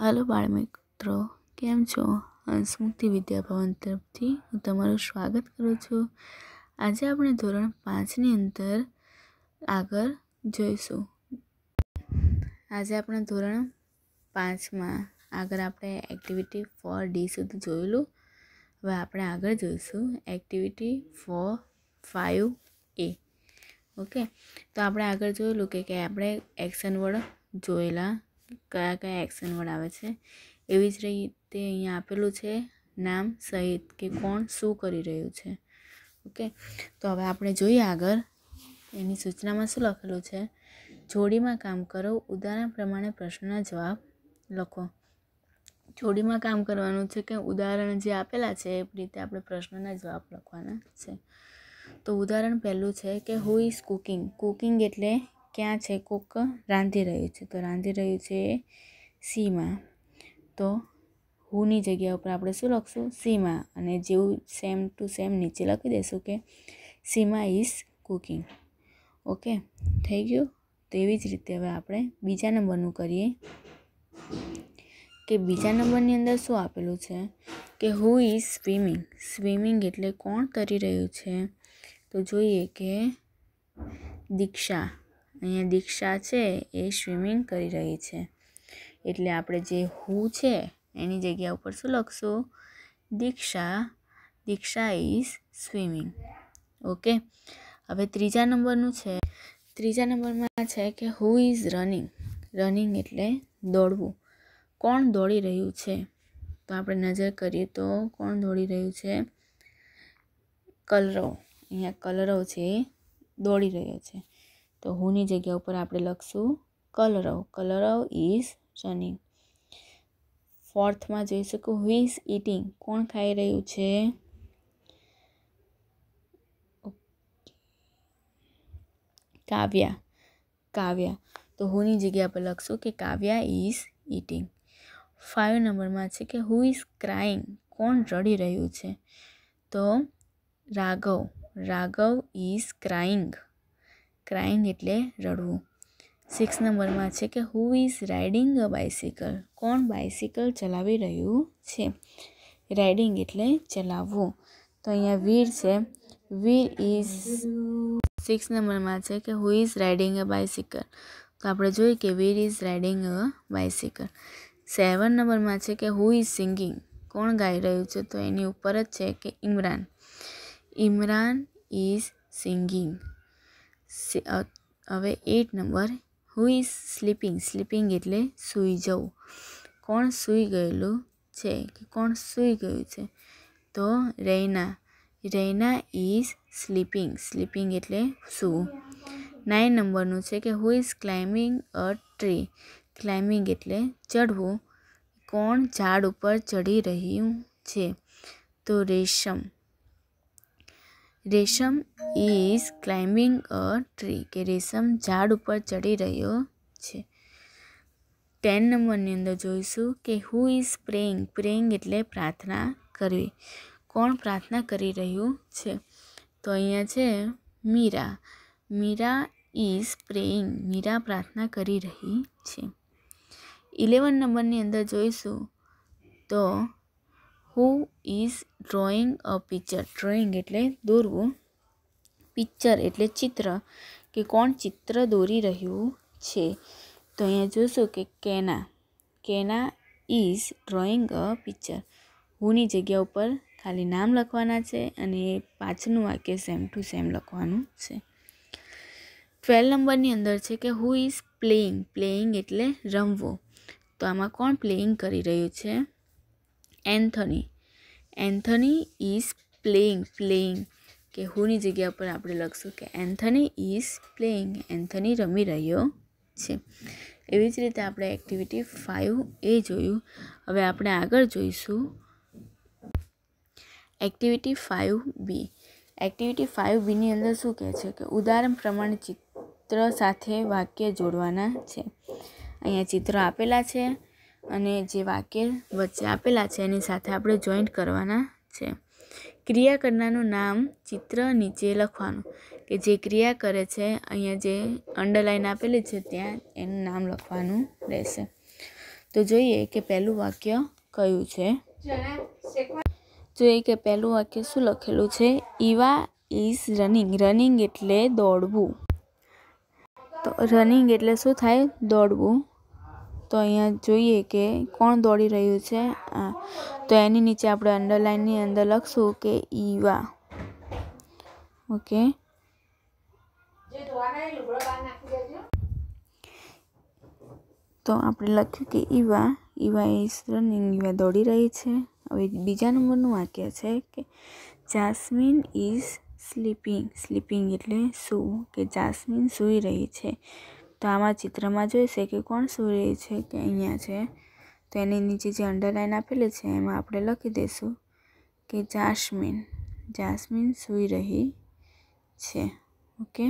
હાલો બાળમિત્રો કેમ છો સ્મૃતિ વિદ્યાભવન તરફથી હું તમારું સ્વાગત કરું છું આજે આપણે ધોરણ પાંચની અંદર આગળ જોઈશું આજે આપણે ધોરણ પાંચમાં આગળ આપણે એક્ટિવિટી ફોર ડી સુધી જોયેલું હવે આપણે આગળ જોઈશું activity four five A okay તો આપણે આગળ જોયેલું કે આપણે એક્શન વર્ડ જોયેલા કયા કયા એક્શન વળાવે છે એવી જ રીતે અહીંયા આપેલું છે નામ સહિત કે કોણ શું કરી રહ્યું છે ઓકે તો હવે આપણે જોઈએ આગળ એની સૂચનામાં શું લખેલું છે જોડીમાં કામ કરો ઉદાહરણ પ્રમાણે પ્રશ્નના જવાબ લખો જોડીમાં કામ કરવાનું છે કે ઉદાહરણ જે આપેલા છે એ રીતે આપણે પ્રશ્નના જવાબ લખવાના છે તો ઉદાહરણ પહેલું છે કે હુ ઇઝ કુકિંગ કુકિંગ એટલે ક્યાં છે કોક રાંધી રહ્યું છે તો રાંધી રહ્યું છે સીમાં તો હુની જગ્યા ઉપર આપણે શું લખશું સીમા અને જેવું સેમ ટુ સેમ નીચે લખી દઈશું કે સીમા ઇઝ કુકિંગ ઓકે થઈ ગયું તો એવી જ રીતે હવે આપણે બીજા નંબરનું કરીએ કે બીજા નંબરની અંદર શું આપેલું છે કે હુ ઇઝ સ્વિમિંગ સ્વિમિંગ એટલે કોણ તરી રહ્યું છે તો જોઈએ કે દીક્ષા અહીંયા દીક્ષા છે એ સ્વિમિંગ કરી રહી છે એટલે આપણે જે હુ છે એની જગ્યા ઉપર શું લખશું Diksha Diksha is swimming okay હવે ત્રીજા નંબરનું છે ત્રીજા નંબરમાં છે કે હુ ઇઝ રનિંગ રનિંગ એટલે દોડવું કોણ દોડી રહ્યું છે તો આપણે નજર કરીએ તો કોણ દોડી રહ્યું છે કલરવ અહીંયા કલરવ છે દોડી રહ્યો છે તો હુની જગ્યા ઉપર આપણે લખશું Kalrav of colour of is running ફોર્થમાં જોઈ કે હુ ઇઝ ઇટિંગ કોણ ખાઈ રહ્યું છે કાવ્યા કાવ્યા તો હુની જગ્યા પર લખશું કે કાવ્યા ઇઝ ઇટિંગ ફાઇવ નંબરમાં છે કે હુ ઇઝ ક્રાઇંગ કોણ રડી રહ્યું છે તો Raghav Raghav is crying crying એટલે રડવું સિક્સ નંબરમાં છે કે who is riding a bicycle કોણ બાઇસિકલ ચલાવી રહ્યું છે રાઇડિંગ એટલે ચલાવવું તો અહીંયા વીર છે વીર ઇઝ સિક્સ નંબરમાં છે કે who is riding a bicycle તો આપણે જોઈએ કે Veer is riding a bicycle seven નંબરમાં છે કે હુ ઇઝ સિંગિંગ કોણ ગાઈ રહ્યું છે તો એની ઉપર જ છે કે ઇમરાન ઇમરાન ઇઝ સિંગિંગ હવે eight number who is sleeping sleeping એટલે સૂઈ જવું કોણ સૂઈ ગયેલું છે કે કોણ સૂઈ ગયું છે તો Raina Raina is sleeping sleeping એટલે સૂવું નાઇન નંબરનું છે કે who is climbing a tree climbing એટલે ચઢવું કોણ ઝાડ ઉપર ચડી રહ્યું છે તો Resham Resham is climbing a tree કે રેશમ ઝાડ ઉપર ચડી રહ્યો છે ટેન નંબરની અંદર જોઈશું કે હુ ઇઝ પ્રેઇંગ પ્રેઇંગ એટલે પ્રાર્થના કરવી કોણ પ્રાર્થના કરી રહ્યું છે તો અહીંયા છે મીરા મીરા ઇઝ પ્રેઇંગ મીરા પ્રાર્થના કરી રહી છે ઇલેવન નંબરની અંદર જોઈશું તો who is drawing a picture drawing એટલે દોરવું પિક્ચર એટલે ચિત્ર કે કોણ ચિત્ર દોરી રહ્યું છે તો અહીંયા જોશો કે Kena Kena is drawing a picture હુની જગ્યા ઉપર ખાલી નામ લખવાના છે અને પાછળનું વાક્ય સેમ ટુ સેમ લખવાનું છે ટ્વેલ્વ નંબરની અંદર છે કે હુ ઇઝ પ્લેઇંગ પ્લેઇંગ એટલે રમવો તો આમાં કોણ પ્લેઇંગ કરી રહ્યું છે Anthony Anthony is playing playing કે હુની જગ્યા પર આપણે લખશું કે એન્થની ઇઝ પ્લેઇંગ એન્થની રમી રહ્યો છે એવી જ રીતે આપણે એક્ટિવિટી ફાઇવ એ જોયું હવે આપણે આગળ જોઈશું activity five B activity five બીની અંદર શું કહે છે કે ઉદાહરણ પ્રમાણે ચિત્ર સાથે વાક્ય જોડવાના છે અહીંયા ચિત્ર આપેલા છે અને જે વાક્ય વચ્ચે આપેલા છે એની સાથે આપણે જોઈન્ટ કરવાના છે ક્રિયા કરનારનું નામ ચિત્ર નીચે લખવાનું કે જે ક્રિયા કરે છે અહીંયા જે અંડરલાઈન આપેલી છે ત્યાં એનું નામ લખવાનું રહેશે તો જોઈએ કે પહેલું વાક્ય કયું છે જોઈએ કે પહેલું વાક્ય શું લખેલું છે ઈવા ઇઝ રનિંગ રનિંગ એટલે દોડવું તો રનિંગ એટલે શું થાય દોડવું તો અહીંયા જોઈએ કે કોણ દોડી રહ્યું છે આ તો એની નીચે આપણે અંડરલાઇનની અંદર લખશું કે ઈવા ઓકે તો આપણે લખ્યું કે Eva Eva is running Eva દોડી રહી છે હવે બીજા નંબરનું વાક્ય છે કે જાસ્મિન ઇઝ સ્લીપિંગ સ્લીપિંગ એટલે સૂવું કે જાસ્મિન સૂઈ રહી છે તો આમાં ચિત્રમાં જોઈશે કે કોણ સૂર્ય છે કે અહીંયા છે તો એની નીચે જે અંડરલાઇન આપેલી છે એમાં આપણે લખી દઈશું કે જાસ્મિન જાસ્મિન સૂઈ રહી છે ઓકે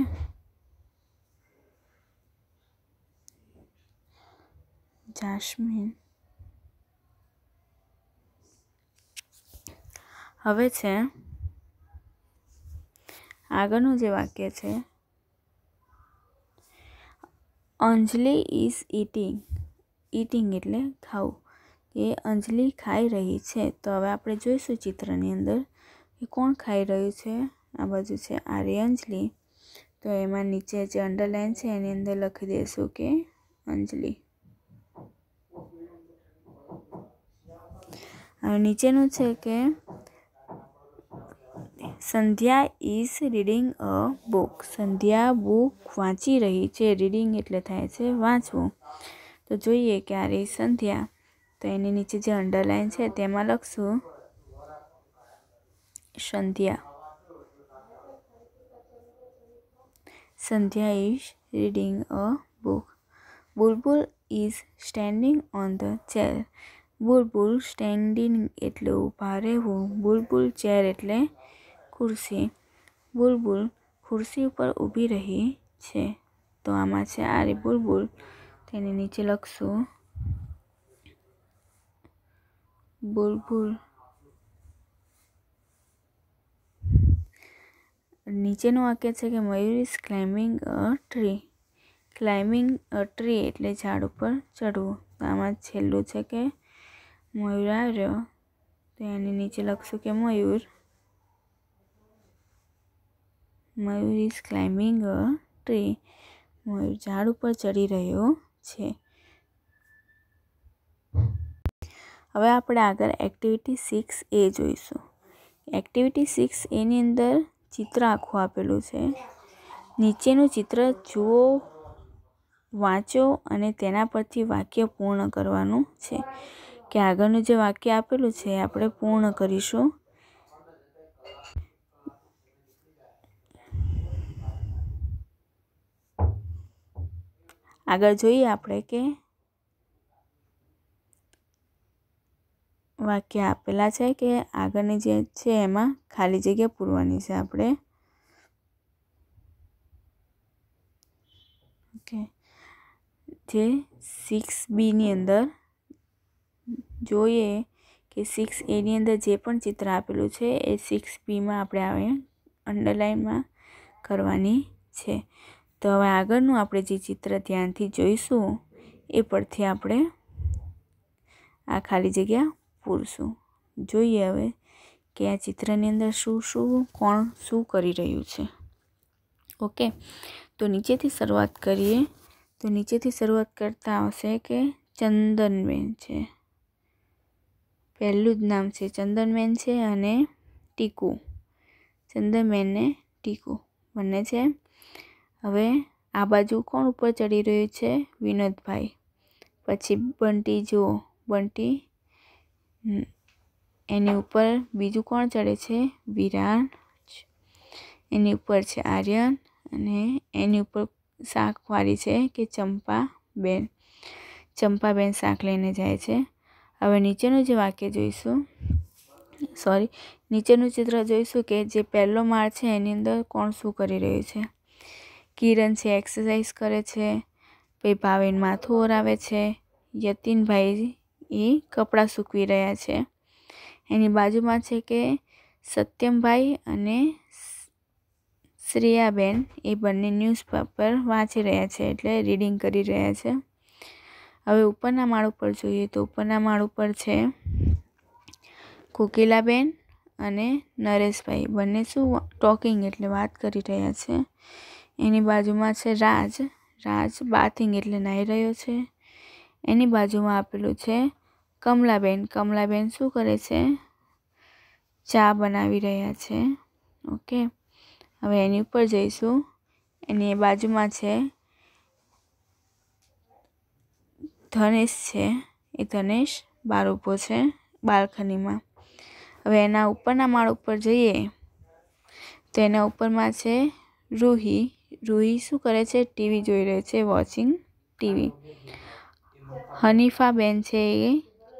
જાસ્મિન હવે છે આગળનું જે વાક્ય છે અંજલિ ઇઝ ઇટિંગ ઇટિંગ એટલે ખાવું કે અંજલિ ખાઈ રહી છે તો હવે આપણે જોઈશું ચિત્રની અંદર કે કોણ ખાઈ રહ્યું છે આ બાજુ છે આર્ય અંજલિ તો એમાં નીચે જે અંડરલાઇન છે એની અંદર લખી દઈશું કે અંજલિ હવે નીચેનું છે કે Sandhya is reading a book Sandhya book વાંચી રહી છે રીડિંગ એટલે થાય છે વાંચવું તો જોઈએ કે આ રહી સંધ્યા તો એની નીચે જે અંડરલાઇન છે તેમાં લખશું Sandhya Sandhya is reading a book Bulbul is standing on the chair Bulbul standing એટલે ઊભા રહેવું બુલબુલ ચેર એટલે ખુરશી બુલબુલ ખુરશી ઉપર ઊભી રહી છે તો આમાં છે આરે બુલબુલ તેની નીચે લખશું બુલબુલ નીચેનું વાક્ય છે કે Mayur is climbing a tree climbing a tree એટલે ઝાડ ઉપર ચડવું તો આમાં છેલ્લું છે કે મયુર આવ્યો તો એની નીચે લખશું કે Mayur Mayur is climbing a tree Mayur ઝાડ ઉપર ચડી રહ્યો છે હવે આપણે આગળ એક્ટિવિટી સિક્સ એ જોઈશું એક્ટિવિટી સિક્સ એની અંદર ચિત્ર આખું આપેલું છે નીચેનું ચિત્ર જુઓ વાંચો અને તેના પરથી વાક્ય પૂર્ણ કરવાનું છે કે આગળનું જે વાક્ય આપેલું છે એ આપણે પૂર્ણ કરીશું આગળ જોઈએ આપણે કે વાક્ય આપેલા છે કે આગળની જે છે એમાં ખાલી જગ્યા પૂરવાની છે આપણે ઓકે જે સિક્સ બીની અંદર જોઈએ કે સિક્સ એની અંદર જે પણ ચિત્ર આપેલું છે એ સિક્સ બીમાં આપણે આવે અંડરલાઇનમાં કરવાની છે તો હવે આગળનું આપણે જે ચિત્ર ધ્યાનથી જોઈશું એ પરથી આપણે આ ખાલી જગ્યા પૂરશું જોઈએ હવે કે આ ચિત્રની અંદર શું શું કોણ શું કરી રહ્યું છે ઓકે તો નીચેથી શરૂઆત કરીએ તો નીચેથી શરૂઆત કરતાં આવશે કે ચંદનબેન છે પહેલું જ નામ છે ચંદનબેન છે અને ટીકુ ચંદનબેન ને ટીકુ બંને છે હવે આ બાજુ કોણ ઉપર ચડી રહ્યું છે વિનોદભાઈ પછી બંટી જુઓ બંટી એની ઉપર બીજું કોણ ચડે છે વિરાટ એની ઉપર છે આર્યન અને એની ઉપર શાકવાળી છે કે ચંપાબેન ચંપાબેન શાક લઈને જાય છે હવે નીચેનું જે વાક્ય જોઈશું સોરી નીચેનું ચિત્ર જોઈશું કે જે પહેલો માળ છે એની અંદર કોણ શું કરી રહ્યું છે કિરણ છે એક્સરસાઇઝ કરે છે પછી ભાવિન માથું ઓરાવે છે યતિનભાઈ એ કપડાં સૂકવી રહ્યા છે એની બાજુમાં છે કે સત્યમભાઈ અને શ્રેયાબેન એ બંને ન્યૂઝપેપર વાંચી રહ્યા છે એટલે રીડિંગ કરી રહ્યા છે હવે ઉપરના માળ ઉપર જોઈએ તો ઉપરના માળ ઉપર છે કોકિલાબેન અને નરેશભાઈ બંને શું ટોકિંગ એટલે વાત કરી રહ્યા છે એની બાજુમાં છે રાજ રાજ બાથિંગ એટલે નાહી રહ્યો છે એની બાજુમાં આપેલું છે કમલાબેન કમલાબેન શું કરે છે ચા બનાવી રહ્યા છે ઓકે હવે એની ઉપર જઈશું એની બાજુમાં છે ધનેશ છે એ ધનેશ બાર ઉભો છે બાલ્કનીમાં હવે એના ઉપરના માળ ઉપર જઈએ તો એના ઉપરમાં છે રૂહી રૂહી શું કરે છે ટીવી જોઈ રહી છે વોચિંગ ટીવી હનીફાબેન છે એ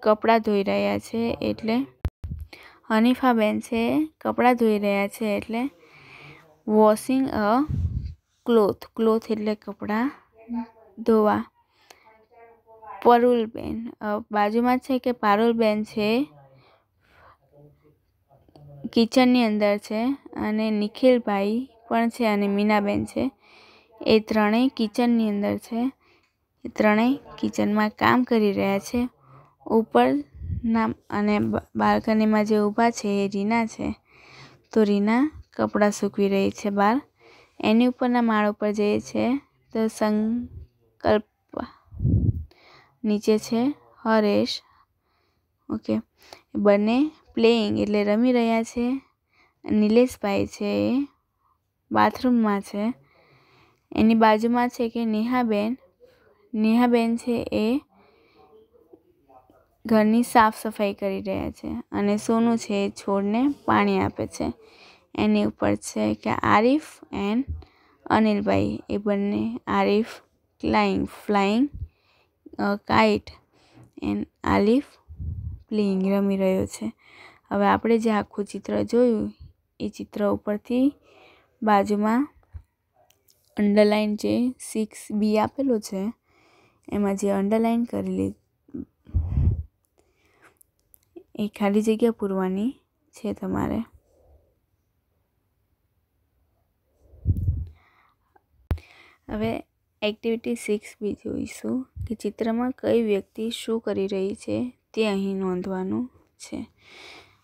કપડાં ધોઈ રહ્યા છે એટલે હનીફાબેન છે કપડાં ધોઈ રહ્યા છે એટલે વોશિંગ અ ક્લોથ ક્લોથ એટલે કપડાં ધોવા પરુલબેન બાજુમાં છે કે પારુલબેન છે કિચનની અંદર છે અને નિખિલભાઈ પણ છે અને મીનાબેન છે એ ત્રણેય કિચનની અંદર છે એ ત્રણેય કિચનમાં કામ કરી રહ્યા છે ઉપરના અને બાલ્કનીમાં જે ઊભા છે એ રીના છે તો રીના કપડાં સૂકવી રહી છે બહાર એની ઉપરના માળ ઉપર જે છે તો સંકલ્પ નીચે છે હરેશ ઓકે બંને પ્લેઇંગ એટલે રમી રહ્યા છે નિલેશભાઈ છે એ બાથરૂમમાં છે એની બાજુમાં છે કે નેહાબેન નેહાબેન છે એ ઘરની સાફ સફાઈ કરી રહ્યા છે અને સોનું છે એ છોડને પાણી આપે છે એની ઉપર છે કે આરિફ એન્ડ અનિલભાઈ એ બંને Arif crying flying kite and Alif playing રમી રહ્યો છે હવે આપણે જે આખું ચિત્ર જોયું એ ચિત્ર ઉપરથી બાજુમાં અંડરલાઇન જે સિક્સ બી આપેલું છે એમાં જે અંડરલાઇન કરેલી એ ખાલી જગ્યા પૂરવાની છે તમારે હવે એક્ટિવિટી સિક્સ બી જોઈશું કે ચિત્રમાં કઈ વ્યક્તિ શું કરી રહી છે તે અહીં નોંધવાનું છે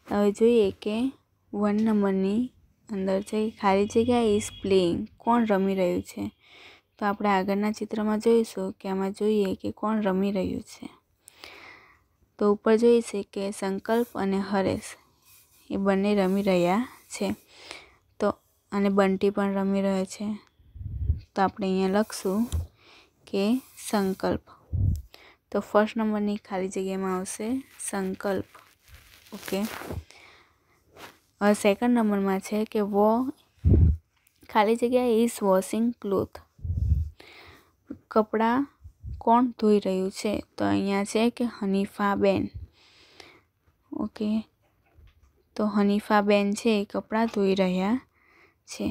હવે જોઈએ કે વન નંબરની અંદર છે ખાલી જગ્યા ઇઝ પ્લેઇંગ કોણ રમી રહ્યું છે તો આપણે આગળના ચિત્રમાં જોઈશું કે આમાં જોઈએ કે કોણ રમી રહ્યું છે તો ઉપર જોઈશે કે સંકલ્પ અને હરેશ એ બંને રમી રહ્યા છે તો અને બંટી પણ રમી રહ્યો છે તો આપણે અહીંયા લખશું કે સંકલ્પ તો ફર્સ્ટ નંબરની ખાલી જગ્યામાં આવશે સંકલ્પ ઓકે સેકન્ડ નંબરમાં છે કે વો ખાલી જગ્યા ઇઝ વોશિંગ ક્લોથ કપડાં કોણ ધોઈ રહ્યું છે તો અહીંયા છે કે હનીફાબેન ઓકે તો હનીફાબેન છે એ કપડાં ધોઈ રહ્યા છે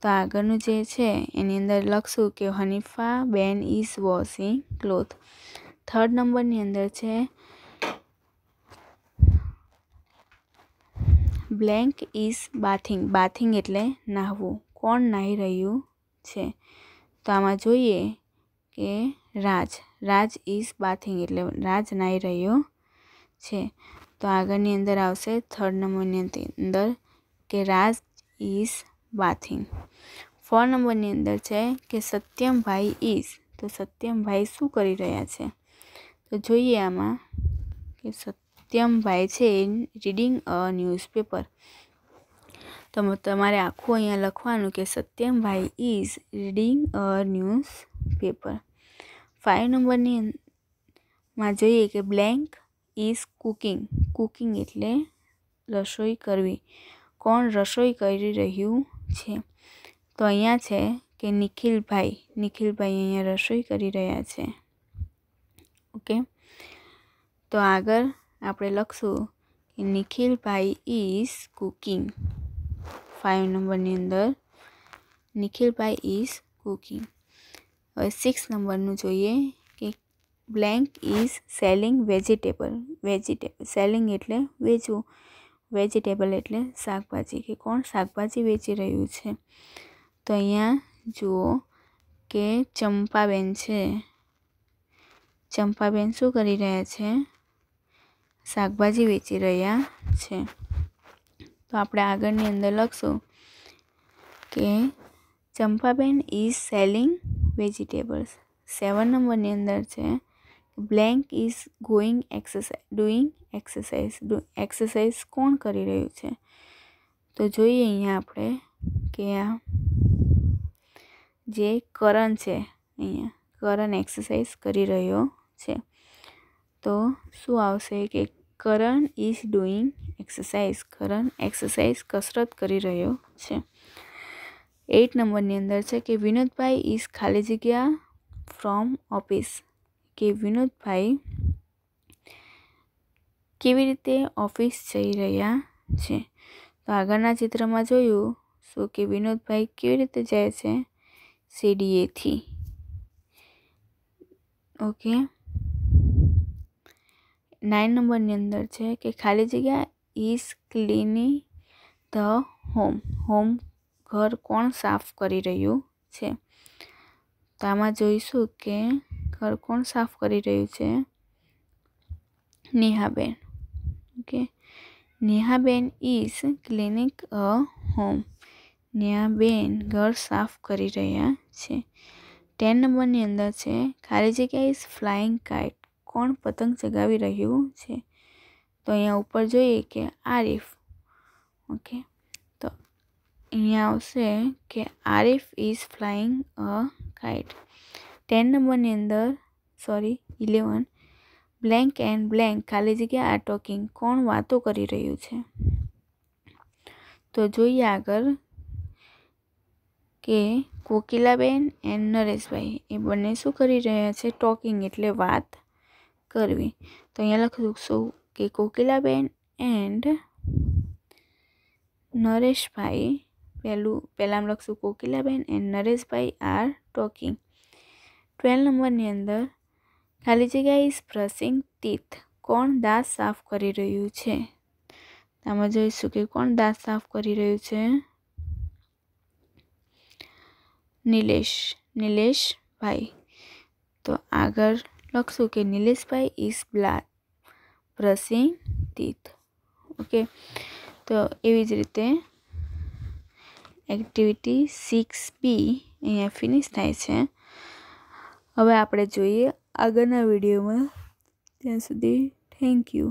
તો આગળનું જે છે એની અંદર લખશું કે Hanifaben is washing cloth third નંબરની અંદર છે બ્લેન્ક ઇઝ બાથિંગ બાથિંગ એટલે નાહવું કોણ નાહી રહ્યું છે તો આમાં જોઈએ કે રાજ રાજ ઇઝ બાથિંગ એટલે રાજ નાહી રહ્યો છે તો આગળની અંદર આવશે થર્ડ નંબરની અંદર કે રાજ ઇઝ બાથિંગ ફોર નંબરની અંદર છે કે સત્યમભાઈ ઇઝ તો સત્યમભાઈ શું કરી રહ્યા છે તો જોઈએ આમાં કે સત્ય સત્યમભાઈ છે રીડિંગ અ ન્યૂઝપેપર તમે તમારે આખું અહીંયા લખવાનું કે Satyambhai is reading a newspaper five નંબરની માં જોઈએ કે બ્લેન્ક ઇઝ કુકિંગ કુકિંગ એટલે રસોઈ કરવી કોણ રસોઈ કરી રહ્યું છે તો અહીંયા છે કે નિખિલભાઈ નિખિલભાઈ અહીંયા રસોઈ કરી રહ્યા છે ઓકે તો આગળ આપણે લખશું કે નિખિલભાઈ ઇઝ કુકિંગ ફાઇવ નંબરની અંદર નિખિલભાઈ ઇઝ કુકિંગ હવે સિક્સ નંબરનું જોઈએ કે blank is selling vegetable vegetable selling એટલે વેચવું વેજીટેબલ એટલે શાકભાજી કે કોણ શાકભાજી વેચી રહ્યું છે તો અહીંયા જુઓ કે ચંપાબેન છે ચંપાબેન શું કરી રહ્યા છે શાકભાજી વેચી રહ્યા છે તો આપણે આગળની અંદર લખશું કે Champaben is selling vegetables seven નંબરની અંદર છે blank is going exercise doing exercise exercise કોણ કરી રહ્યું છે તો જોઈએ અહીંયા આપણે કે આ જે કરણ છે અહીંયા કરણ એક્સરસાઇઝ કરી રહ્યો છે તો શું આવશે કે Karan is doing exercise Karan exercise કસરત કરી રહ્યો છે એઇટ નંબરની અંદર છે કે વિનોદભાઈ ઇઝ ખાલી જગ્યા ફ્રોમ ઓફિસ કે વિનોદભાઈ કેવી રીતે ઓફિસ જઈ રહ્યા છે તો આગળના ચિત્રમાં જોયું શું કે વિનોદભાઈ કેવી રીતે જાય છે સીડીએથી ઓકે નાઇન નંબરની અંદર છે કે ખાલી જગ્યા is cleaning the home home ઘર કોણ સાફ કરી રહ્યું છે તો આમાં જોઈશું કે ઘર કોણ સાફ કરી રહ્યું છે Nehaben okay Nehaben is cleaning a home Nehaben ઘર સાફ કરી રહ્યા છે ટેન નંબરની અંદર છે ખાલી જગ્યા ઇઝ ફ્લાઇંગ કાઇટ કોણ પતંગ ચગાવી રહ્યું છે તો અહીંયા ઉપર જોઈએ કે આરિફ ઓકે તો અહીંયા આવશે કે Arif is flying a kite ten નંબરની અંદર sorry eleven blank and blank ખાલી જગ્યા આ ટોકિંગ કોણ વાતો કરી રહ્યું છે તો જોઈએ આગળ કે કોકિલાબેન એન્ડ નરેશભાઈ એ બંને શું કરી રહ્યા છે ટોકિંગ એટલે વાત કરવી તો અહીંયા લખી દઉં કે કોકિલાબેન એન્ડ નરેશભાઈ પહેલું પહેલાં આમ લખશું Kokilaben and Nareshbhai are talking twelve નંબરની અંદર ખાલી જગ્યા ઇઝ બ્રશિંગ ટીથ કોણ દાંત સાફ કરી રહ્યું છે આમાં જોઈશું કે કોણ દાંત સાફ કરી રહ્યું છે નિલેશ નિલેશભાઈ તો આગળ લખશું કે નિલેશભાઈ ઇઝ બ્લા બ્રશિંગ ટીથ ઓકે તો એવી જ રીતે એક્ટિવિટી સિક્સ બી અહીંયા ફિનિશ થાય છે હવે આપણે જોઈએ આગળના વિડીયોમાં ત્યાં સુધી થેન્ક યુ